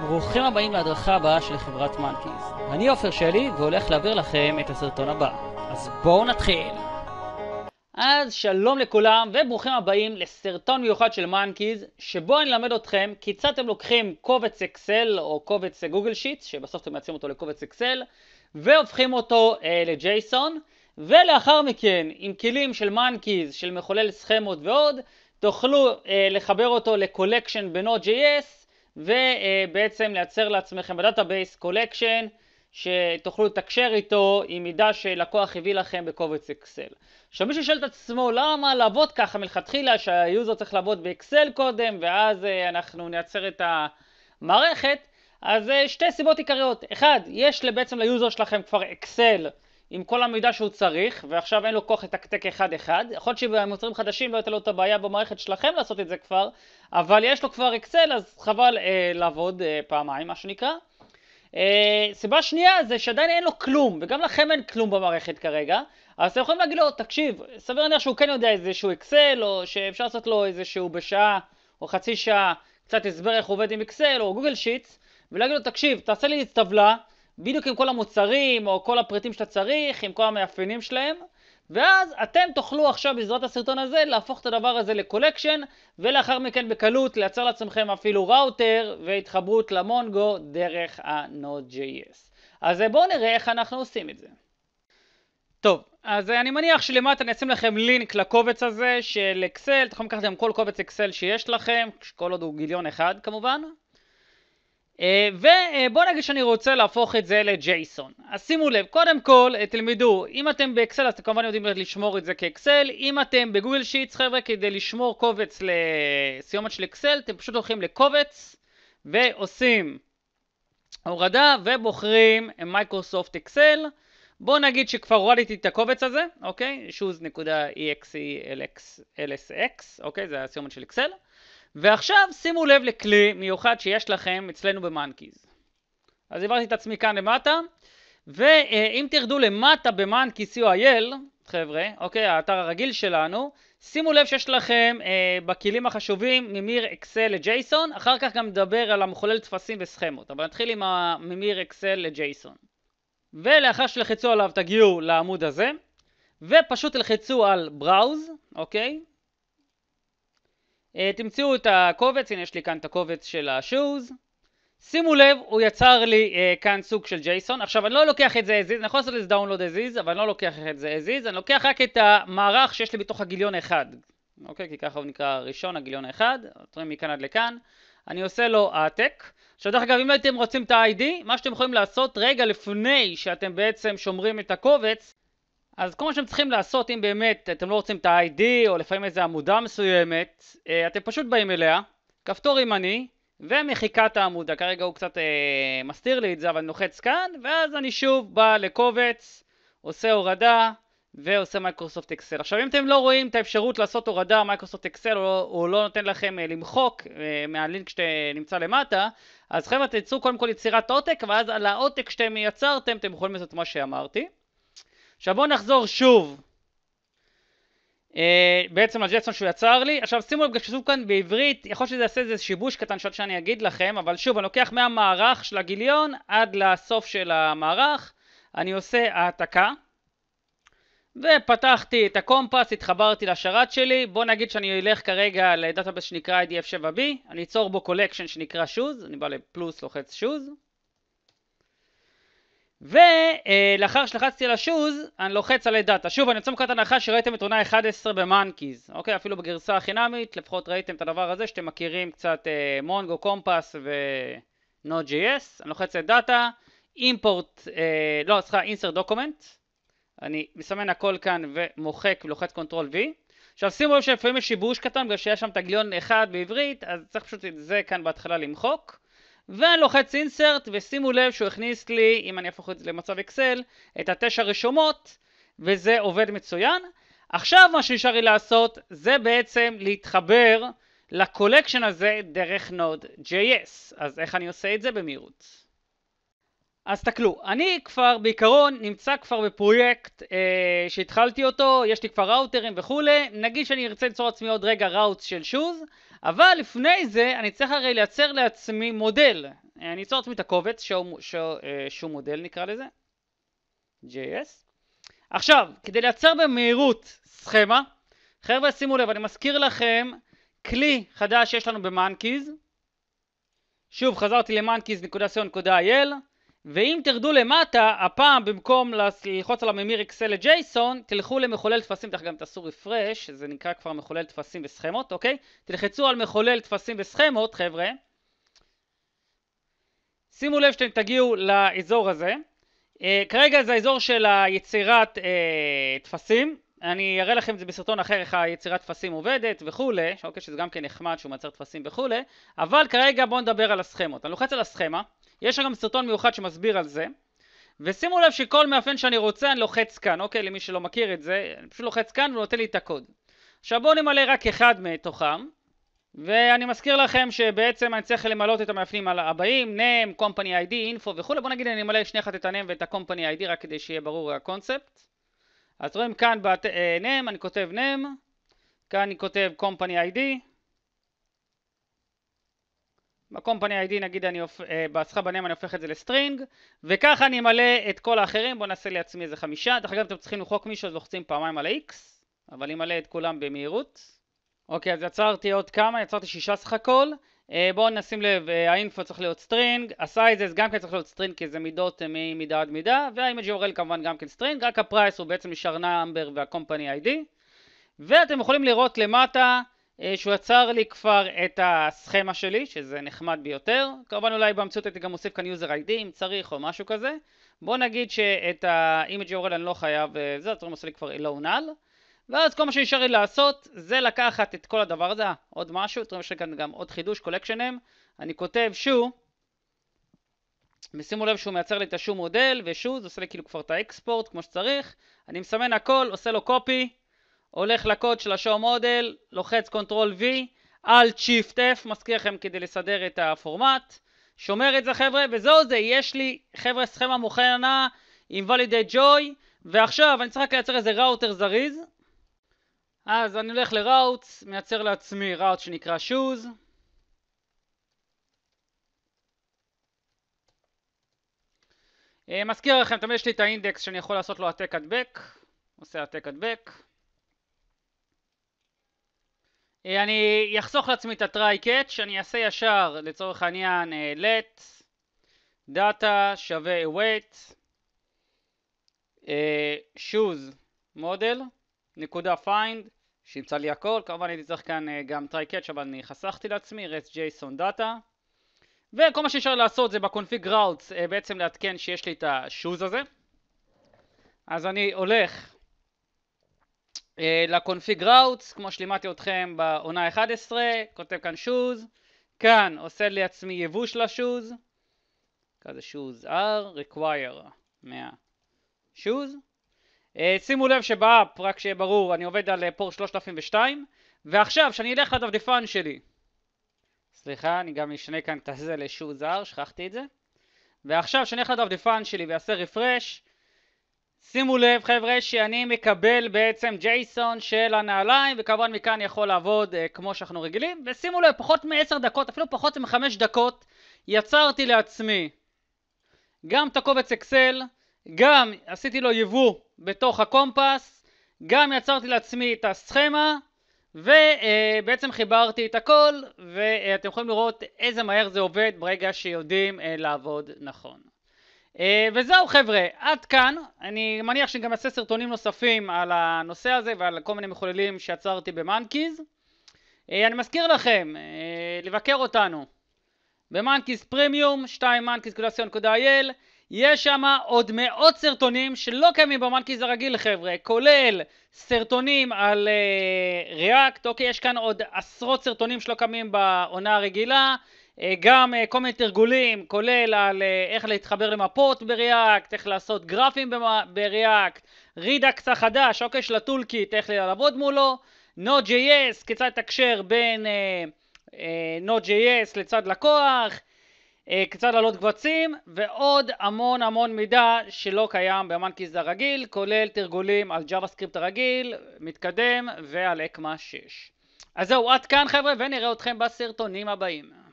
ברוכים הבאים להדרכה הבאה של חברת מנקיז. אני עופר שלי והולך להעביר לכם את הסרטון הבא. אז בואו נתחיל. אז שלום לכולם וברוכים הבאים לסרטון מיוחד של מנקיז שבו אני אלמד אתכם כיצד אתם לוקחים קובץ אקסל או קובץ גוגל שיט שבסוף אתם מייצרים אותו לקובץ אקסל והופכים אותו אה, לג'ייסון ולאחר מכן עם כלים של מנקיז של מחולל סכמות ועוד תוכלו אה, לחבר אותו לקולקשן בנוד.js ובעצם לייצר לעצמכם בדאטאבייס קולקשן שתוכלו לתקשר איתו עם מידע שלקוח הביא לכם בקובץ אקסל. עכשיו מישהו שואל את עצמו למה לעבוד ככה מלכתחילה שהיוזר צריך לעבוד באקסל קודם ואז אה, אנחנו נייצר את המערכת אז אה, שתי סיבות עיקריות. אחד, יש בעצם ליוזר שלכם כבר אקסל עם כל המידע שהוא צריך, ועכשיו אין לו כוח לתקתק אחד-אחד. יכול להיות שבמוצרים חדשים לא הייתה לו את הבעיה במערכת שלכם לעשות את זה כבר, אבל יש לו כבר אקסל, אז חבל אה, לעבוד אה, פעמיים, מה שנקרא. אה, סיבה שנייה זה שעדיין אין לו כלום, וגם לכם אין כלום במערכת כרגע, אז אתם יכולים להגיד לו, תקשיב, סביר להניח שהוא כן יודע איזשהו אקסל, או שאפשר לעשות לו איזשהו בשעה או חצי שעה קצת הסבר איך הוא עובד עם אקסל או גוגל שיטס, ולהגיד לו, תקשיב, תעשה לי טבלה, בדיוק עם כל המוצרים, או כל הפריטים שאתה צריך, עם כל המאפיינים שלהם, ואז אתם תוכלו עכשיו בעזרת הסרטון הזה להפוך את הדבר הזה לקולקשן, ולאחר מכן בקלות לייצר לעצמכם אפילו ראוטר והתחברות למונגו דרך ה-Node.js. אז אה, בואו נראה איך אנחנו עושים את זה. טוב, אז אה, אני מניח שלמטה אני אשים לכם לינק לקובץ הזה של אקסל, אתם יכולים לקחת גם כל קובץ אקסל שיש לכם, כל עוד הוא גיליון אחד כמובן. אה, ובוא נגיד שאני רוצה להפוך את זה לג'ייסון. אז שימו לב, קודם כל אה, תלמדו, אם אתם באקסל אז אתם כמובן יודעים לשמור את זה כאקסל, אם אתם בגוגל שיטס חבר'ה כדי לשמור קובץ לסיומת של אקסל, אתם פשוט הולכים לקובץ ועושים הורדה ובוחרים מייקרוסופט אקסל. בואו נגיד שכבר הורדתי את הקובץ הזה, אוקיי? shoes.exe.lsx, אוקיי? זה הסיומת של אקסל. ועכשיו שימו לב לכלי מיוחד שיש לכם אצלנו במאנקיז. אז העברתי את עצמי כאן למטה, ואם תרדו למטה במאנקיז co.il, חבר'ה, אוקיי, האתר הרגיל שלנו, שימו לב שיש לכם אה, בכלים החשובים ממיר אקסל לג'ייסון, אחר כך גם נדבר על המחולל טפסים וסכמות, אבל נתחיל עם הממיר אקסל לג'ייסון. ולאחר שלחצו עליו תגיעו לעמוד הזה, ופשוט תלחצו על בראוז, אוקיי? אה, תמצאו את הקובץ, הנה יש לי כאן את הקובץ של השוז. שימו לב, הוא יצר לי uh, כאן סוג של ג'ייסון. עכשיו, אני לא לוקח את זה as is, אני יכול לעשות את זה download as is, אבל אני לא לוקח את זה as is, אני לוקח רק את המערך שיש לי בתוך הגיליון האחד. אוקיי? כי ככה הוא נקרא ראשון, הגיליון האחד. אתם מכאן עד לכאן. אני עושה לו העתק. E עכשיו, דרך אגב, אם הייתם רוצים את ה-ID, מה שאתם יכולים לעשות רגע לפני שאתם בעצם שומרים את הקובץ, אז כל מה שאתם צריכים לעשות אם באמת אתם לא רוצים את ה-ID או לפעמים איזה עמודה מסוימת אה, אתם פשוט באים אליה, כפתור ימני ומחיקת העמודה, כרגע הוא קצת אה, מסתיר לי את זה אבל אני לוחץ כאן ואז אני שוב בא לקובץ, עושה הורדה ועושה מייקרוסופט אקסל. עכשיו אם אתם לא רואים את האפשרות לעשות הורדה מייקרוסופט אקסל הוא, הוא לא נותן לכם אה, למחוק אה, מהלינק שנמצא למטה אז חבר'ה תיצרו קודם כל יצירת עותק ואז על העותק שאתם יצרתם אתם יכולים לעשות מה שאמרתי עכשיו בואו נחזור שוב אה, בעצם על לג'טסון שהוא יצר לי. עכשיו שימו לב, כתוב כאן בעברית, יכול להיות שזה יעשה איזה שיבוש קטן שעוד שאני אגיד לכם, אבל שוב, אני לוקח מהמערך של הגיליון עד לסוף של המערך, אני עושה העתקה. ופתחתי את הקומפס, התחברתי לשרת שלי, בוא נגיד שאני אלך כרגע לדאטאבס שנקרא IDF7B, אני אצור בו קולקשן שנקרא שוז, אני בא לפלוס לוחץ שוז, ולאחר שלחצתי על השוז, אני לוחץ על הדאטה. שוב, אני יוצא מקראת הנחה שראיתם את עונה 11 במאנקיז. אוקיי, אפילו בגרסה החינמית, לפחות ראיתם את הדבר הזה שאתם מכירים קצת אה, מונגו, קומפס ו-Node.js. אני לוחץ על דאטה, אימפורט, אה, לא, סליחה, אינסרט דוקומנט. אני מסמן הכל כאן ומוחק ולוחץ קונטרול V. עכשיו שימו לב שלפעמים יש שיבוש קטן בגלל שהיה שם תגליון אחד בעברית, אז צריך פשוט את זה כאן בהתחלה למחוק. ואני לוחץ אינסרט, ושימו לב שהוא הכניס לי, אם אני אהפוך את זה למצב אקסל, את התשע רשומות, וזה עובד מצוין. עכשיו מה שנשאר לי לעשות, זה בעצם להתחבר לקולקשן הזה דרך Node.js. אז איך אני עושה את זה במהירות? אז תקלו, אני כבר בעיקרון נמצא כבר בפרויקט אה, שהתחלתי אותו, יש לי כבר ראוטרים וכולי, נגיד שאני ארצה ליצור עצמי עוד רגע ראוט של שוז, אבל לפני זה אני צריך הרי לייצר לעצמי מודל. אני אצור לעצמי את הקובץ שהוא, שהוא, שהוא מודל נקרא לזה, JS. עכשיו, כדי לייצר במהירות סכמה, חבר'ה שימו לב, אני מזכיר לכם כלי חדש שיש לנו במאנקיז. שוב, חזרתי למאנקיז.co.il ואם תרדו למטה, הפעם במקום ללחוץ על הממיר אקסל לג'ייסון, תלכו למחולל טפסים, תכף גם תעשו רפרש, זה נקרא כבר מחולל טפסים וסכמות, אוקיי? תלחצו על מחולל טפסים וסכמות, חבר'ה. שימו לב שאתם תגיעו לאזור הזה. אה, כרגע זה האזור של היצירת אה, טפסים. אני אראה לכם את זה בסרטון אחר, איך היצירת טפסים עובדת וכולי, אוקיי, שזה גם כן נחמד שהוא מייצר טפסים וכולי, אבל כרגע בואו נדבר על הסכמות. אני לוחץ על הסכמה. יש גם סרטון מיוחד שמסביר על זה. ושימו לב שכל מאפיין שאני רוצה אני לוחץ כאן, אוקיי? למי שלא מכיר את זה, אני פשוט לוחץ כאן ונותן לי את הקוד. עכשיו בואו נמלא רק אחד מתוכם, ואני מזכיר לכם שבעצם אני צריך למלא את המאפיינים הבאים, name, company ID, info וכולי, בואו נגיד אני אמלא שנייה אחת את ה-name ואת ה-company ID רק כדי שיהיה ברור הקונספט. אז רואים כאן ב-name אה, אני כותב name, כאן אני כותב company ID, ב-company ID נגיד אני, הופ... בסחב בנאם אני הופך את זה לסטרינג, וככה אני אמלא את כל האחרים, בואו נעשה לעצמי איזה חמישה, דרך אגב אתם צריכים לחוק מישהו אז לוחצים פעמיים על ה-X, אבל אני אמלא את כולם במהירות. אוקיי, אז יצרתי עוד כמה, יצרתי שישה סך הכל. אה, בואו נשים לב, אה, האינפו צריך להיות סטרינג, הסייזס גם כן צריך להיות סטרינג כי זה מידות אה, ממידה עד מידה, והאימג' יורל כמובן גם כן סטרינג, רק הפרייס הוא בעצם נשאר נאמבר והקומפני איי-די. ואתם יכולים לראות למטה אה, שהוא יצר לי כבר את הסכמה שלי, שזה נחמד ביותר. כמובן אולי באמצעות הייתי גם מוסיף כאן user ID אם צריך או משהו כזה. בוא נגיד שאת ה-image URL אני לא חייב, אה, זה הדברים עושה לי כבר alone לא על. ואז כל מה שנשאר לי לעשות זה לקחת את כל הדבר הזה, עוד משהו, אתם לי כאן גם עוד חידוש, קולקשנים, אני כותב שו, ושימו לב שהוא מייצר לי את השו מודל ושו, זה עושה לי כאילו כבר את האקספורט כמו שצריך, אני מסמן הכל, עושה לו קופי, הולך לקוד של השואו מודל, לוחץ קונטרול V, על Shift F, מזכיר לכם כדי לסדר את הפורמט, שומר את זה חבר'ה, וזהו זה, יש לי חבר'ה סכמה מוכנה עם ולידי ג'וי, ועכשיו אני צריך רק לייצר איזה ראוטר זריז, אז אני הולך לראוטס, מייצר לעצמי ראוט שנקרא שוז, אה, מזכיר לכם, תמיד יש לי את האינדקס שאני יכול לעשות לו העתק הדבק, עושה העתק הדבק, אני אחסוך לעצמי את הטריי קאץ', אני אעשה ישר לצורך העניין אה, let data שווה await shoes אה, model נקודה find שימצא לי הכל, כמובן הייתי צריך כאן אה, גם טריי קאץ' אבל אני חסכתי לעצמי rest json data וכל מה שאפשר לעשות זה בקונפיג ראוטס בעצם לעדכן שיש לי את השוז הזה אז אני הולך אה, לקונפיג ראוטס, כמו שלימדתי אתכם בעונה 11, כותב כאן שוז, כאן עושה לעצמי יבוא של השוז, כזה שוז R, require מהשוז. Uh, שימו לב שבאפ, רק שיהיה ברור, אני עובד על אה, פור 3002, ועכשיו, שאני אלך לדפדפן שלי, סליחה, אני גם אשנה כאן את הזה לשוז R, שכחתי את זה, ועכשיו, כשאני אלך לדפדפן שלי ואעשה רפרש, שימו לב חבר'ה שאני מקבל בעצם ג'ייסון של הנעליים וכמובן מכאן יכול לעבוד אה, כמו שאנחנו רגילים ושימו לב פחות מ-10 דקות אפילו פחות מ-5 דקות יצרתי לעצמי גם את הקובץ אקסל גם עשיתי לו יבוא בתוך הקומפס גם יצרתי לעצמי את הסכמה ובעצם אה, חיברתי את הכל ואתם יכולים לראות איזה מהר זה עובד ברגע שיודעים אה, לעבוד נכון אה, וזהו חבר'ה, עד כאן. אני מניח שגם אעשה סרטונים נוספים על הנושא הזה ועל כל מיני מחוללים שעצרתי במאנקיז. אה, אני מזכיר לכם, אה, לבקר אותנו במאנקיז פרימיום, 2mankis.co.il יש שם עוד מאות סרטונים שלא קיימים במאנקיז הרגיל חבר'ה, כולל סרטונים על ריאקט, uh, אוקיי, יש כאן עוד עשרות סרטונים שלא קיימים בעונה הרגילה, אה, גם אה, כל מיני תרגולים, כולל על אה, איך להתחבר למפות בריאקט, איך לעשות גרפים בריאקט, רידאקס החדש, אוקיי של הטולקיט, איך לעבוד מולו, Node.js, כיצד תקשר בין אה, אה, Node.js לצד לקוח, אה, כיצד לעלות קבצים, ועוד המון המון מידע שלא קיים במאנקיז הרגיל, כולל תרגולים על JavaScript הרגיל, מתקדם, ועל אקמה 6. אז זהו, עד כאן חבר'ה, ונראה אתכם בסרטונים הבאים.